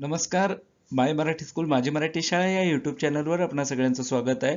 नमस्कार माय मराठी स्कूल माझी मराठी शाळा या युट्यूब चॅनलवर आपण सगळ्यांचं स्वागत आहे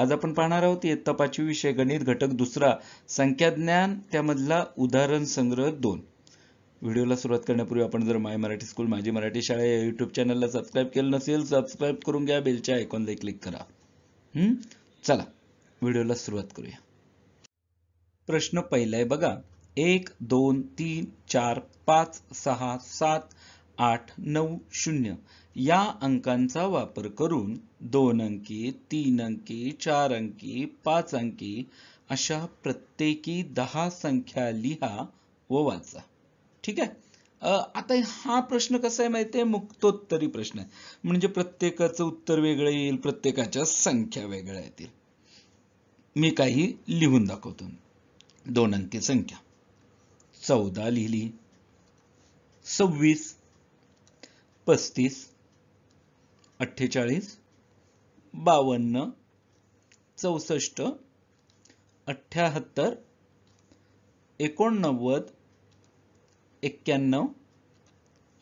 आज आपण पाहणार आहोत इयत्ता पाचवी विषय गणित घटक दुसरा संख्याज्ञान त्यामधला उदाहरण संग्रह दोन व्हिडिओला सुरुवात करण्यापूर्वी आपण जर माय मराठी स्कूल माझी मराठी शाळा या युट्यूब चॅनलला सबस्क्राईब केलं नसेल सबस्क्राईब करून घ्या बेलच्या आयकॉनला क्लिक करा चला व्हिडिओला सुरुवात करूया प्रश्न पहिला आहे बघा एक दोन तीन चार पाच सहा सात आठ नऊ शून्य या अंकांचा वापर करून दोन अंकी तीन अंकी चार अंकी पाच अंकी अशा प्रत्येकी दहा संख्या लिहा व वाचा ठीक आहे आता हा प्रश्न कसा आहे माहिती आहे मुक्तोत्तरी प्रश्न आहे म्हणजे प्रत्येकाचं उत्तर वेगळं येईल प्रत्येकाच्या संख्या वेगळ्या येतील मी काही लिहून दाखवतो दोन अंकी संख्या चौदा लिहिली सव्वीस पस्तीस अठ्ठेचाळीस बावन्न चौसष्ट अठ्ठ्याहत्तर एकोणनव्वद एक्क्याण्णव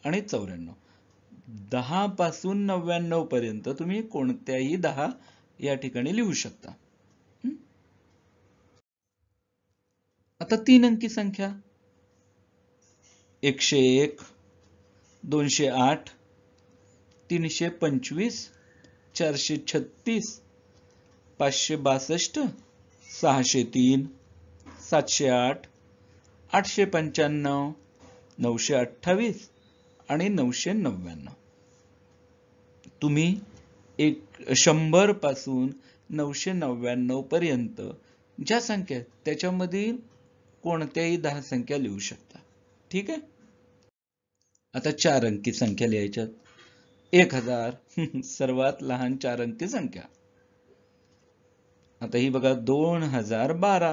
आणि चौऱ्याण्णव दहा पासून नव्याण्णव पर्यंत तुम्ही कोणत्याही दहा या ठिकाणी लिहू शकता आता तीन अंकी संख्या एकशे एक दोनशे आठ तीनशे पंचवीस चारशे छत्तीस पाचशे बासष्ट सहाशे तीन सातशे आठ आठशे पंच्याण्णव नऊशे अठ्ठावीस आणि नऊशे नव्याण्णव तुम्ही एक शंभर पासून नऊशे नव्याण्णव पर्यंत ज्या संख्या त्याच्यामधील कोणत्याही दहा संख्या लिहू शकता ठीक आहे आता चार अंकी संख्या लिहायच्यात एक हजार सर्वात लहान चार अंकी संख्या आता ही बघा दोन हजार बारा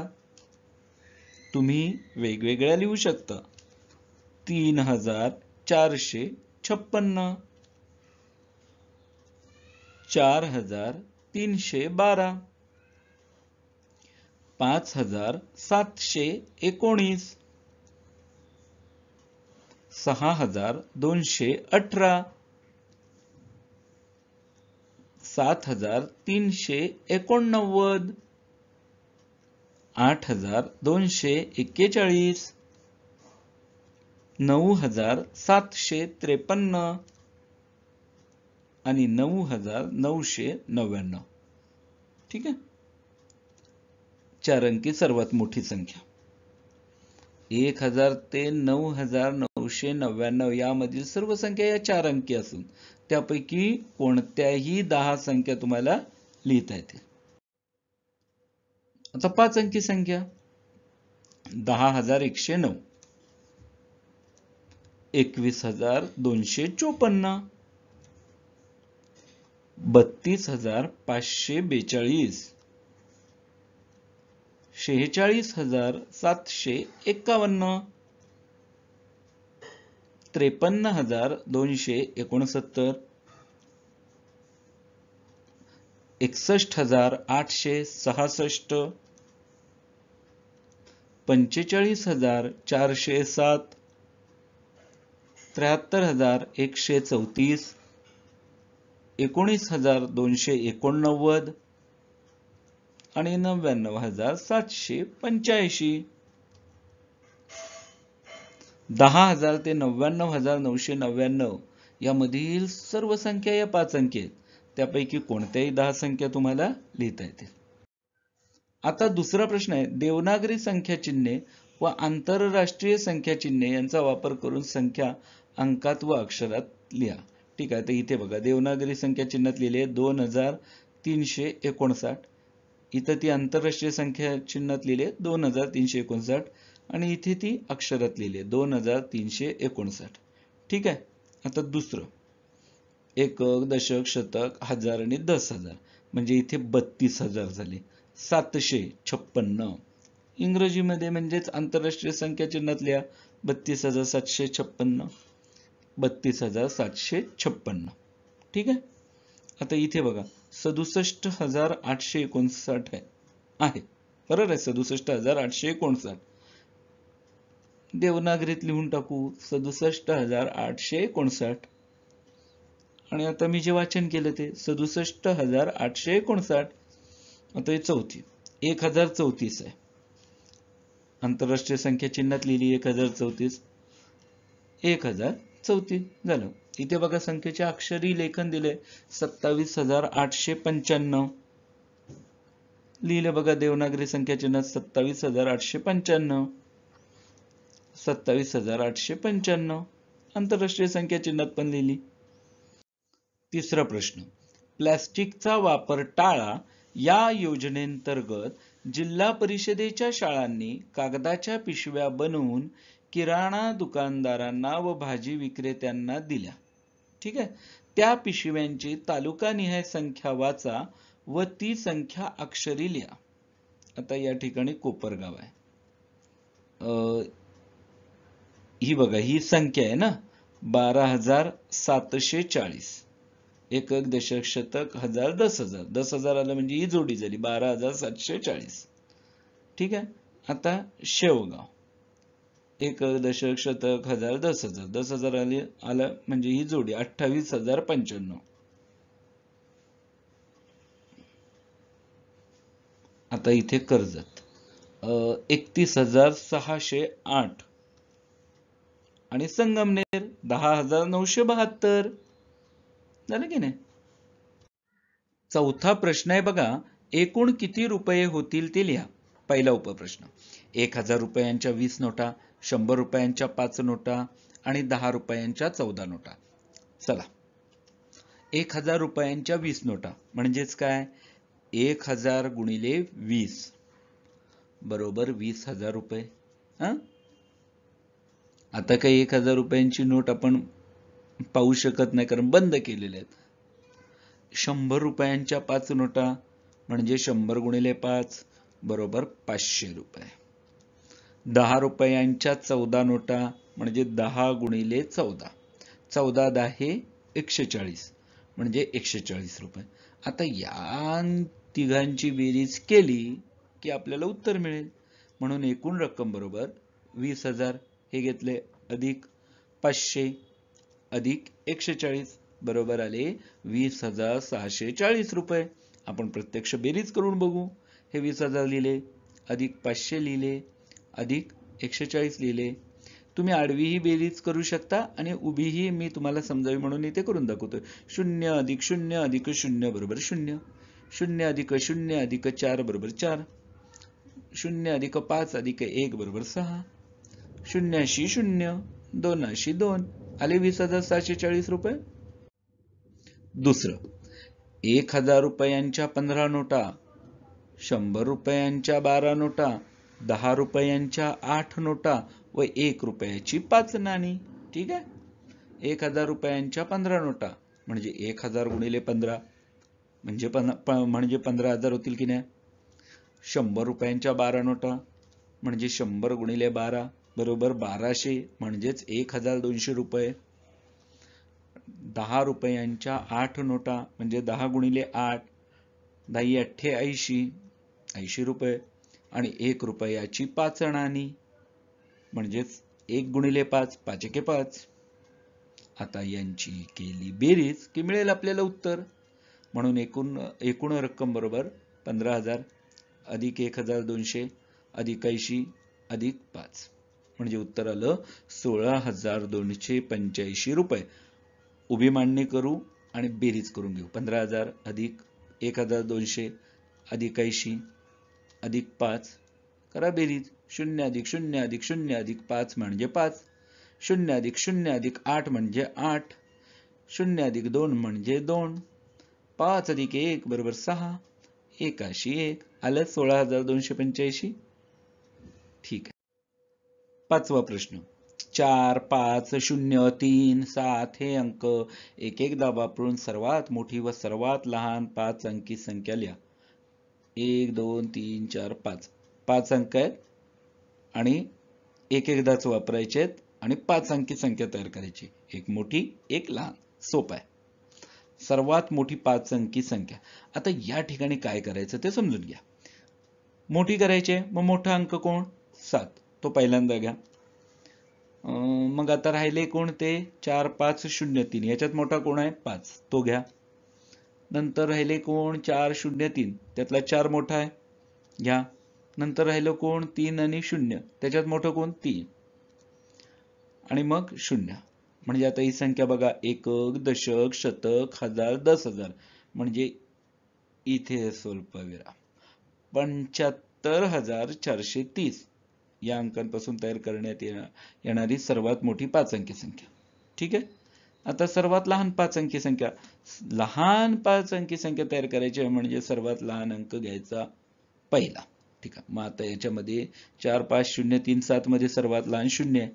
तुम्ही वेगवेगळ्या लिहू शकता तीन हजार चारशे छप्पन्न चार हजार तीनशे बारा पाच हजार सातशे एकोणीस सहा हजार दोनशे अठरा सात हजार तीनशे एकोणनव्वद आठ हजार दोनशे एक्केचाळीस नऊ हजार सातशे त्रेपन्न आणि नऊ हजार नऊशे नव्याण्णव ठीक आहे चार अंकी सर्वात मोठी संख्या एक हजार ते नऊ हजार नऊशे नव्याण्णव यामधील सर्व संख्या या चार अंकी असून त्यापैकी कोणत्याही दहा संख्या तुम्हाला लिहिता येतील आता पाच अंकी संख्या दहा हजार एकशे नऊ एकवीस हजार दोनशे चोपन्न बत्तीस हजार पाचशे बेचाळीस शेहेचाळीस हजार सातशे एक्कावन्न त्रेपन्न हजार दोनशे एकोणसत्तर एकसष्ट हजार आठशे सहासष्ट पंचेचाळीस हजार चारशे सात त्र्याहत्तर हजार एकशे चौतीस एकोणीस हजार दोनशे एकोणनव्वद आणि नव्याण्णव हजार सातशे पंच्याऐंशी दहा हजार ते नव्याण्णव हजार नऊशे नव्याण्णव मधील सर्व संख्या या पाच संख्या आहेत त्यापैकी कोणत्याही दहा संख्या तुम्हाला लिहिता येतील आता दुसरा प्रश्न आहे देवनागरी संख्या चिन्हे व आंतरराष्ट्रीय संख्या चिन्हे यांचा वापर करून संख्या अंकात व अक्षरात लिहा ठीक आहे तर इथे बघा देवनागरी संख्या चिन्हात लिहिले दोन हजार तीनशे एकोणसाठ इथं ती आंतरराष्ट्रीय संख्या चिन्हात लिहिले दोन हजार तीनशे एकोणसाठ आणि इथे ती अक्षरात लिहिली आहे दोन हजार तीनशे एकोणसाठ ठीक आहे आता दुसरं एकक दशक शतक हजार आणि दस हजार म्हणजे इथे बत्तीस हजार झाले सातशे छप्पन्न इंग्रजीमध्ये म्हणजेच आंतरराष्ट्रीय संख्या चिन्हातल्या बत्तीस हजार सातशे छप्पन्न बत्तीस हजार सातशे छप्पन्न ठीक आहे आता इथे बघा सदुसष्ट हजार आठशे एकोणसाठ आहे बरोबर आहे सदुसष्ट हजार आठशे एकोणसाठ देवनागरीत लिहून टाकू सदुसष्ट हजार आठशे एकोणसाठ आणि आता मी जे वाचन केलं ते सदुसष्ट हजार आठशे एकोणसाठ आता हे चौथी एक हजार चौतीस आहे आंतरराष्ट्रीय संख्या चिन्हात लिहिली एक हजार चौतीस एक हजार चौतीस झालं इथे बघा संख्येचे अक्षरी लेखन दिले सत्तावीस हजार आठशे पंच्याण्णव लिहिलं बघा देवनागरी संख्या चिन्हात सत्तावीस हजार आठशे पंच्याण्णव सत्तावीस हजार आठशे पंच्याण्णव आंतरराष्ट्रीय संख्या चिन्हात पण लिहिली तिसरा प्रश्न प्लॅस्टिकचा वापर टाळा या योजनेंतर्गत जिल्हा परिषदेच्या शाळांनी कागदाच्या पिशव्या बनवून किराणा दुकानदारांना व भाजी विक्रेत्यांना दिल्या ठीक आहे त्या पिशव्यांची तालुका निहाय संख्या वाचा व ती संख्या अक्षरी लिहा आता या ठिकाणी कोपरगाव आहे ही बघा ही संख्या आहे ना बारा हजार सातशे चाळीस एक दशक शतक हजार दस हजार दस हजार आलं म्हणजे ही जोडी झाली बारा हजार सातशे चाळीस ठीक आहे आता शेवगाव एक दशक शतक हजार दस हजार दस हजार आले आलं म्हणजे ही जोडी अठ्ठावीस हजार पंच्याण्णव आता इथे कर्जत एकतीस हजार सहाशे आठ आणि संगमनेर दहा हजार नऊशे बहात्तर झालं की नाही चौथा प्रश्न आहे बघा एकूण किती रुपये होतील ते लिहा पहिला उपप्रश्न एक हजार रुपयांच्या वीस नोटा शंभर रुपयांच्या पाच नोटा आणि दहा रुपयांच्या चौदा नोटा चला एक हजार रुपयांच्या वीस नोटा म्हणजेच काय एक हजार गुणिले वीस बरोबर वीस हजार रुपये हा आता काही एक हजार रुपयांची नोट आपण पाहू शकत नाही कारण बंद केलेले आहेत शंभर रुपयांच्या पाच नोटा म्हणजे शंभर गुणिले पाच बरोबर पाचशे रुपये दहा रुपयांच्या चौदा नोटा म्हणजे दहा गुणिले चौदा चौदा दहा एकशे चाळीस म्हणजे एकशे चाळीस रुपये आता या तिघांची बेरीज केली की आपल्याला उत्तर मिळेल म्हणून एकूण रक्कम बरोबर वीस हजार हे घेतले अधिक पाचशे अधिक एकशे चाळीस बरोबर आले वीस हजार सहाशे चाळीस रुपये आपण प्रत्यक्ष बेरीज करून बघू हे वीस हजार लिहिले अधिक पाचशे लिहिले अधिक एकशे चाळीस लिहिले तुम्ही आडवीही बेरीज करू शकता आणि उभीही मी तुम्हाला समजावी म्हणून इथे करून दाखवतोय शून्य अधिक शून्य अधिक शून्य बरोबर शून्य शून्य अधिक शून्य अधिक चार बरोबर चार शून्य अधिक पाच अधिक एक बरोबर सहा शून्याशी शून्य दोनशी दोन आले वीस हजार सातशे चाळीस रुपये दुसरं एक हजार रुपयांच्या पंधरा नोटा शंभर रुपयांच्या बारा नोटा दहा रुपयांच्या आठ नोटा व एक रुपयाची पाच नाणी ठीक आहे एक हजार रुपयांच्या पंधरा नोटा म्हणजे एक हजार गुणिले पंधरा म्हणजे पण म्हणजे पंधरा हजार होतील की नाही शंभर रुपयांच्या बारा नोटा म्हणजे शंभर गुणिले बारा बरोबर बाराशे म्हणजेच एक हजार दोनशे रुपये दहा रुपयांच्या आठ नोटा म्हणजे दहा गुणिले आठ दही अठ्ठे ऐंशी ऐंशी रुपये आणि एक रुपयाची पाच नाणी म्हणजेच एक गुणिले पाच पाच एके पाच आता यांची केली बेरीज की मिळेल आपल्याला उत्तर म्हणून एकूण एकूण रक्कम बरोबर पंधरा हजार अधिक एक हजार दोनशे अधिक ऐंशी अधिक पाच म्हणजे उत्तर आलं सोळा हजार दोनशे पंच्याऐंशी रुपये उभी मांडणी करू आणि बेरीज करून घेऊ पंधरा हजार अधिक एक हजार दोनशे अधिक ऐंशी अधिक पाच करा बेरीज शून्य अधिक शून्य अधिक शून्य अधिक पाच म्हणजे पाच शून्य अधिक शून्य अधिक आठ म्हणजे आठ शून्य अधिक दोन म्हणजे दोन पाच अधिक एक बरोबर सहा एकाशी एक आलं सोळा हजार दोनशे पंच्याऐंशी ठीक आहे पाचवा प्रश्न चार पाच शून्य तीन सात हे अंक एक एकदा वापरून सर्वात मोठी व सर्वात लहान पाच अंकी संख्या लिहा एक दोन तीन चार पाच पाच अंक आहेत आणि एक एकदाच वापरायचे आहेत आणि पाच अंकी संख्या तयार करायची एक मोठी एक लहान सोपा आहे सर्वात मोठी पाच अंकी संख्या आता या ठिकाणी काय करायचं ते समजून घ्या मोठी करायचे मग मोठा अंक कोण सात तो पहिल्यांदा घ्या मग आता राहिले कोण ते चार पाच शून्य तीन याच्यात मोठा कोण आहे पाच तो घ्या नंतर राहिले कोण चार शून्य तीन त्यातला चार मोठा आहे घ्या नंतर राहिलं कोण तीन आणि शून्य त्याच्यात मोठं कोण तीन आणि मग शून्य म्हणजे आता ही संख्या बघा एकक दशक शतक हजार दस हजार म्हणजे इथे स्वल्पविराम पंच्याहत्तर हजार चारशे तीस या अंकांपासून तयार करण्यात येणारी सर्वात मोठी पाच अंकी संख्या ठीक आहे आता सर्वात लहान पाच अंकी संख्या लहान पाच अंकी संख्या तयार करायची म्हणजे सर्वात लहान अंक घ्यायचा पहिला ठीक आहे मग आता याच्यामध्ये चार पाच शून्य तीन सात मध्ये सर्वात लहान शून्य आहे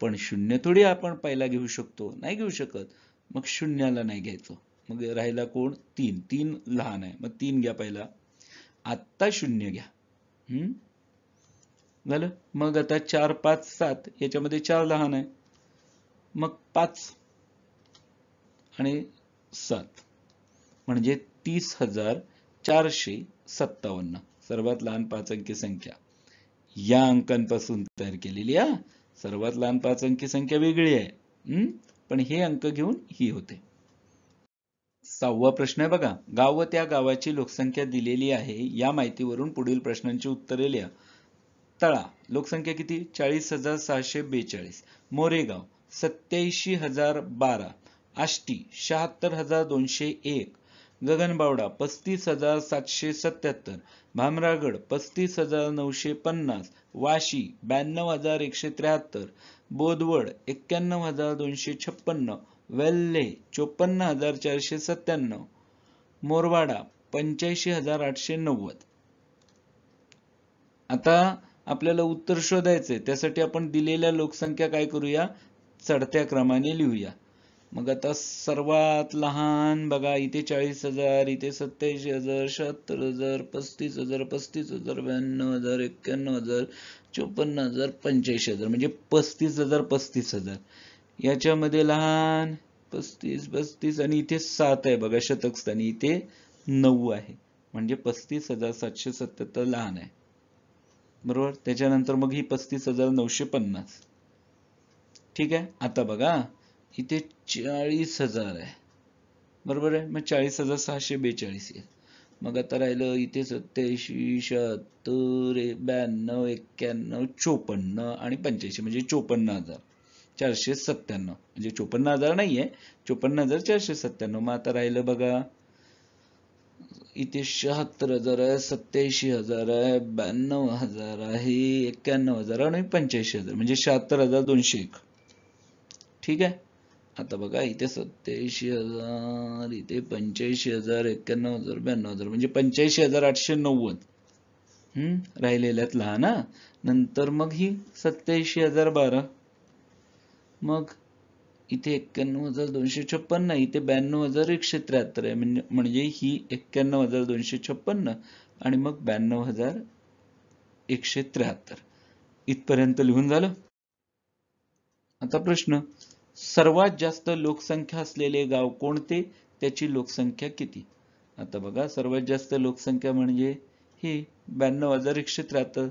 पण शून्य थोडी आपण पहिला घेऊ शकतो नाही घेऊ शकत मग शून्याला नाही घ्यायचं मग राहिला कोण तीन तीन लहान आहे मग तीन घ्या पहिला आत्ता शून्य घ्या हम्म झालं मग आता चार पाच सात याच्यामध्ये चार लहान आहे मग पाच आणि सात म्हणजे तीस हजार चारशे सत्तावन्न सर्वात लहान पाच अंकी संख्या या अंकांपासून तयार केलेली आ सर्वात लहान पाच अंकी संख्या वेगळी आहे पण हे अंक घेऊन ही होते सहावा प्रश्न आहे बघा गाव व त्या गावाची लोकसंख्या दिलेली आहे या माहितीवरून पुढील प्रश्नांची उत्तरे लिहा तळा लोकसंख्या किती चाळीस हजार सहाशे बेचाळीस मोरेगाव सत्याऐंशी हजार बारा आष्टी शहात्तर हजार दोनशे एक गगनबावडा पस्तीस हजार सातशे सत्याहत्तर भामरागड पस्तीस हजार नऊशे पन्नास वाशी ब्याण्णव हजार एकशे त्र्याहत्तर बोदवड एक्क्याण्णव हजार दोनशे छप्पन्न वेल्हे चोपन्न हजार चारशे सत्त्याण्णव मोरवाडा पंच्याऐंशी हजार आठशे नव्वद आता आपल्याला उत्तर शोधायचंय त्यासाठी आपण दिलेल्या लोकसंख्या काय करूया चढत्या क्रमाने लिहूया मग आता सर्वात लहान बघा इथे चाळीस हजार इथे सत्याऐंशी हजार शहात्तर हजार पस्तीस हजार पस्तीस हजार ब्याण्णव हजार एक्क्याण्णव हजार चोपन्न हजार पंच्याऐंशी हजार म्हणजे पस्तीस हजार पस्तीस हजार याच्यामध्ये लहान पस्तीस पस्तीस आणि इथे सात आहे बघा शतक स्थानी इथे नऊ आहे म्हणजे पस्तीस हजार सातशे सत्याहत्तर लहान आहे बरोबर त्याच्यानंतर मग ही पस्तीस हजार नऊशे पन्नास ठीक आहे आता बघा इथे चाळीस हजार आहे बरोबर आहे मग चाळीस हजार सहाशे बेचाळीस येईल मग आता राहिलं इथे सत्याऐंशी शहात्तर ब्याण्णव एक्क्याण्णव चोपन्न आणि पंच्याऐंशी म्हणजे चोपन्न हजार चारशे सत्त्याण्णव म्हणजे चोपन्न हजार नाहीये चोपन्न हजार चारशे सत्त्याण्णव मग आता राहिलं बघा इथे शहात्तर हजार आहे सत्याऐंशी हजार आहे ब्याण्णव हजार आहे एक्क्याण्णव हजार आणि पंच्याऐंशी हजार म्हणजे शहात्तर हजार दोनशे एक ठीक आहे आता बघा इथे सत्याऐंशी हजार इथे पंच्याऐंशी हजार एक्क्याण्णव हजार ब्याण्णव हजार म्हणजे पंच्याऐंशी हजार आठशे नव्वद हम्म राहिलेल्यात लहान नंतर मग ही सत्याऐंशी हजार बारा मग इथे एक्क्याण्णव हजार दोनशे छप्पन्न इथे ब्याण्णव हजार एकशे त्र्याहत्तर आहे म्हणजे म्हणजे ही एक्क्याण्णव हजार दोनशे छप्पन्न आणि मग ब्याण्णव हजार एकशे त्र्याहत्तर इथपर्यंत लिहून झालं आता प्रश्न सर्वात जास्त लोकसंख्या असलेले गाव कोणते त्याची लोकसंख्या किती आता बघा सर्वात जास्त लोकसंख्या म्हणजे हे ब्याण्णव हजार एकशे त्र्याहत्तर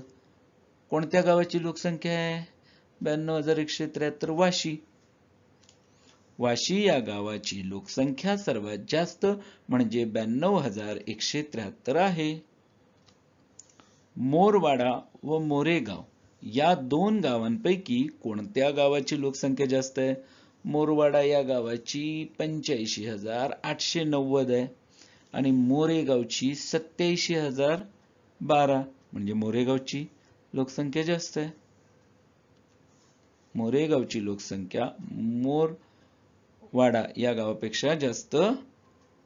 कोणत्या गावाची लोकसंख्या आहे ब्याण्णव हजार एकशे त्र्याहत्तर वाशी वाशी या गावाची लोकसंख्या सर्वात जास्त म्हणजे ब्याण्णव हजार एकशे त्र्याहत्तर आहे मोरवाडा व मोरेगाव या दोन गावांपैकी कोणत्या गावाची लोकसंख्या जास्त आहे मोरवाडा या गावाची पंच्याऐंशी हजार आठशे नव्वद आहे आणि मोरेगावची सत्याऐंशी हजार बारा म्हणजे मोरेगावची लोकसंख्या जास्त आहे मोरेगावची लोकसंख्या मोर वाडा या गावापेक्षा जास्त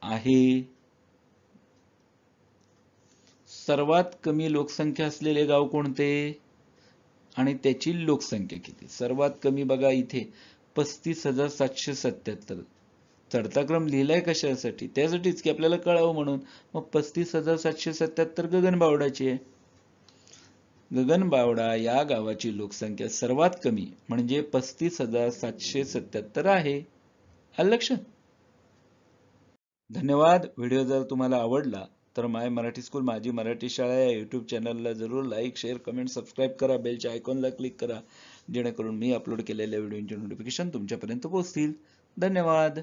आहे सर्वात कमी लोकसंख्या असलेले गाव कोणते आणि त्याची लोकसंख्या किती सर्वात कमी बघा इथे पस्तीस हजार सातशे सत्याहत्तर चढता क्रम लिहिलाय कशासाठी त्यासाठीच की आपल्याला कळावं म्हणून मग पस्तीस हजार सातशे सत्याहत्तर गगनबावडाची आहे गगनबावडा या गावाची लोकसंख्या सर्वात कमी म्हणजे पस्तीस हजार सातशे सत्याहत्तर आहे आलं लक्ष धन्यवाद व्हिडिओ जर तुम्हाला आवडला तर माय मराठी स्कूल माझी मराठी शाळा या यूट्यूब चॅनलला जरूर लाईक शेअर कमेंट सबस्क्राईब करा बेलच्या आयकॉनला क्लिक करा जेणेकरून मी अपलोड केलेल्या व्हिडिओंचे नोटिफिकेशन तुमच्यापर्यंत पोहोचतील धन्यवाद